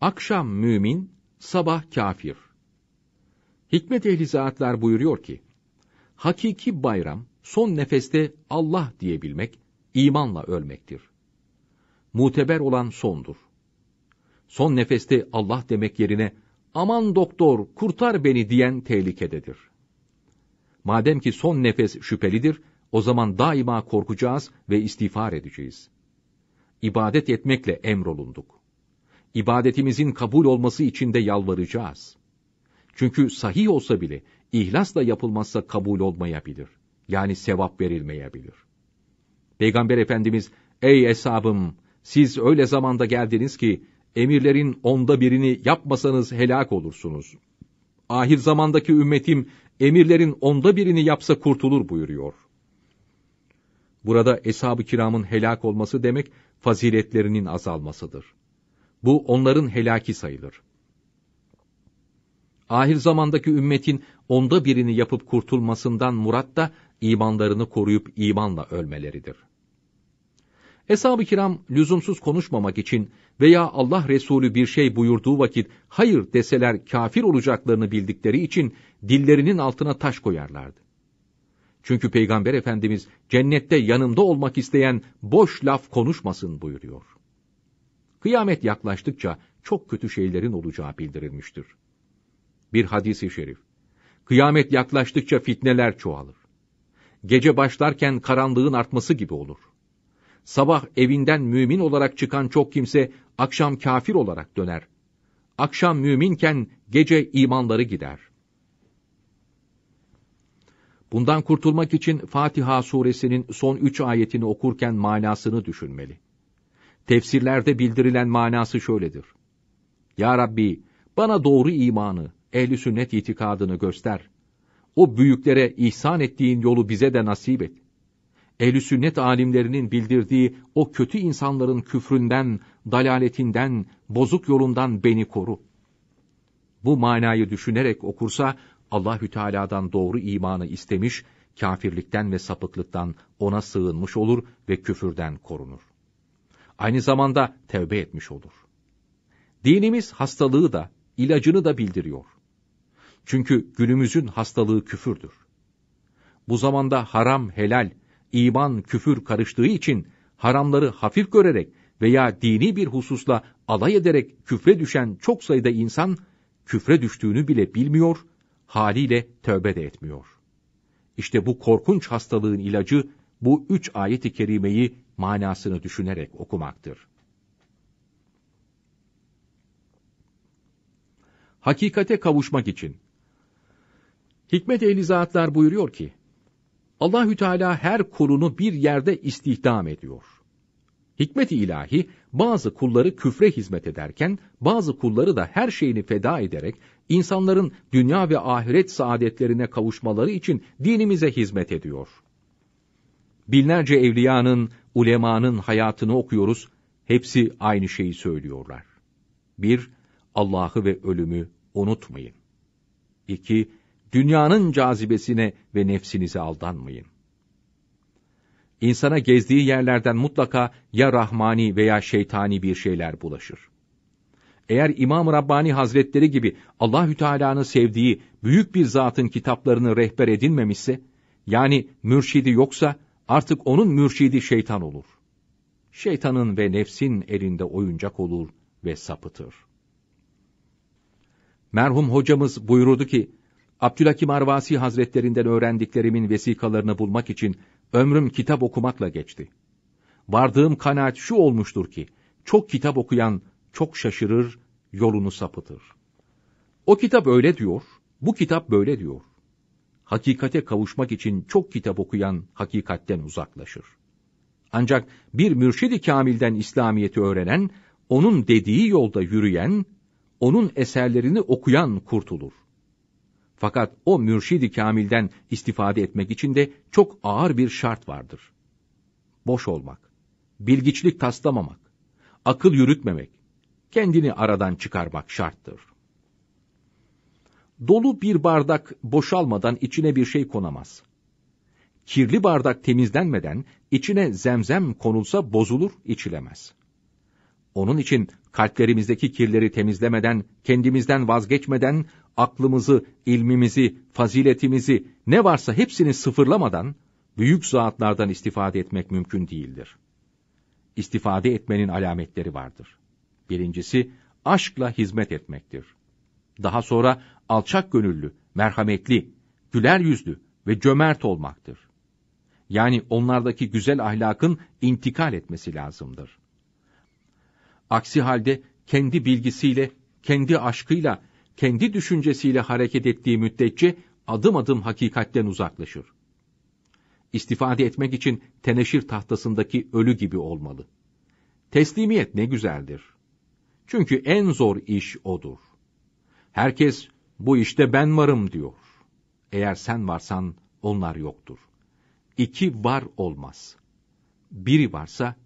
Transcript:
Akşam mümin, sabah kafir. Hikmet ehli zatlar buyuruyor ki, hakiki bayram, son nefeste Allah diyebilmek, imanla ölmektir. Muteber olan sondur. Son nefeste Allah demek yerine, aman doktor kurtar beni diyen tehlikededir. Madem ki son nefes şüphelidir, o zaman daima korkacağız ve istiğfar edeceğiz. İbadet etmekle emrolunduk ibadetimizin kabul olması için de yalvaracağız. Çünkü sahih olsa bile ihlasla yapılmazsa kabul olmayabilir. Yani sevap verilmeyebilir. Peygamber Efendimiz, ey hesabım, siz öyle zamanda geldiniz ki, emirlerin onda birini yapmasanız helak olursunuz. Ahir zamandaki ümmetim, emirlerin onda birini yapsa kurtulur buyuruyor. Burada eshab-ı kiramın helak olması demek, faziletlerinin azalmasıdır. Bu onların helaki sayılır. Ahir zamandaki ümmetin onda birini yapıp kurtulmasından murat da imanlarını koruyup imanla ölmeleridir. Eshab-ı kiram lüzumsuz konuşmamak için veya Allah Resulü bir şey buyurduğu vakit hayır deseler kafir olacaklarını bildikleri için dillerinin altına taş koyarlardı. Çünkü Peygamber Efendimiz cennette yanımda olmak isteyen boş laf konuşmasın buyuruyor kıyamet yaklaştıkça çok kötü şeylerin olacağı bildirilmiştir. Bir hadisi şerif. Kıyamet yaklaştıkça fitneler çoğalır. Gece başlarken karanlığın artması gibi olur. Sabah evinden mümin olarak çıkan çok kimse akşam kafir olarak döner. Akşam müminken gece imanları gider. Bundan kurtulmak için Fatiha suresinin son üç ayetini okurken manasını düşünmeli. Tefsirlerde bildirilen manası şöyledir. Ya Rabbi, bana doğru imanı, ehli sünnet itikadını göster. O büyüklere ihsan ettiğin yolu bize de nasip et. Ehli sünnet alimlerinin bildirdiği o kötü insanların küfründen, dalaletinden, bozuk yolundan beni koru. Bu manayı düşünerek okursa Allahü Teala'dan doğru imanı istemiş, kafirlikten ve sapıklıktan ona sığınmış olur ve küfürden korunur aynı zamanda tevbe etmiş olur. Dinimiz hastalığı da, ilacını da bildiriyor. Çünkü günümüzün hastalığı küfürdür. Bu zamanda haram helal, iman küfür karıştığı için haramları hafif görerek veya dini bir hususla alay ederek küfre düşen çok sayıda insan küfre düştüğünü bile bilmiyor, haliyle tövbe de etmiyor. İşte bu korkunç hastalığın ilacı bu üç ayet-i kerimeyi manasını düşünerek okumaktır. Hakikate kavuşmak için Hikmet ehli zatlar buyuruyor ki, Allahü Teala her kulunu bir yerde istihdam ediyor. Hikmet-i ilahi bazı kulları küfre hizmet ederken bazı kulları da her şeyini feda ederek insanların dünya ve ahiret saadetlerine kavuşmaları için dinimize hizmet ediyor. Binlerce evliyanın, ulemanın hayatını okuyoruz, hepsi aynı şeyi söylüyorlar. 1. Allah'ı ve ölümü unutmayın. 2. Dünyanın cazibesine ve nefsinize aldanmayın. İnsana gezdiği yerlerden mutlaka ya rahmani veya şeytani bir şeyler bulaşır. Eğer İmam Rabbani Hazretleri gibi Allahü Teala'nın sevdiği büyük bir zatın kitaplarını rehber edinmemişse, yani mürşidi yoksa artık onun mürşidi şeytan olur. Şeytanın ve nefsin elinde oyuncak olur ve sapıtır. Merhum hocamız buyurdu ki, Abdülhakim Arvasi hazretlerinden öğrendiklerimin vesikalarını bulmak için ömrüm kitap okumakla geçti. Vardığım kanaat şu olmuştur ki, çok kitap okuyan çok şaşırır, yolunu sapıtır. O kitap öyle diyor, bu kitap böyle diyor hakikate kavuşmak için çok kitap okuyan hakikatten uzaklaşır. Ancak bir mürşidi kamilden İslamiyeti öğrenen, onun dediği yolda yürüyen, onun eserlerini okuyan kurtulur. Fakat o mürşidi kamilden istifade etmek için de çok ağır bir şart vardır. Boş olmak, bilgiçlik taslamamak, akıl yürütmemek, kendini aradan çıkarmak şarttır. Dolu bir bardak boşalmadan içine bir şey konamaz. Kirli bardak temizlenmeden içine zemzem konulsa bozulur, içilemez. Onun için kalplerimizdeki kirleri temizlemeden, kendimizden vazgeçmeden, aklımızı, ilmimizi, faziletimizi, ne varsa hepsini sıfırlamadan, büyük zatlardan istifade etmek mümkün değildir. İstifade etmenin alametleri vardır. Birincisi, aşkla hizmet etmektir daha sonra alçak gönüllü, merhametli, güler yüzlü ve cömert olmaktır. Yani onlardaki güzel ahlakın intikal etmesi lazımdır. Aksi halde kendi bilgisiyle, kendi aşkıyla, kendi düşüncesiyle hareket ettiği müddetçe adım adım hakikatten uzaklaşır. İstifade etmek için teneşir tahtasındaki ölü gibi olmalı. Teslimiyet ne güzeldir. Çünkü en zor iş odur. Herkes bu işte ben varım diyor. Eğer sen varsan onlar yoktur. İki var olmaz. Biri varsa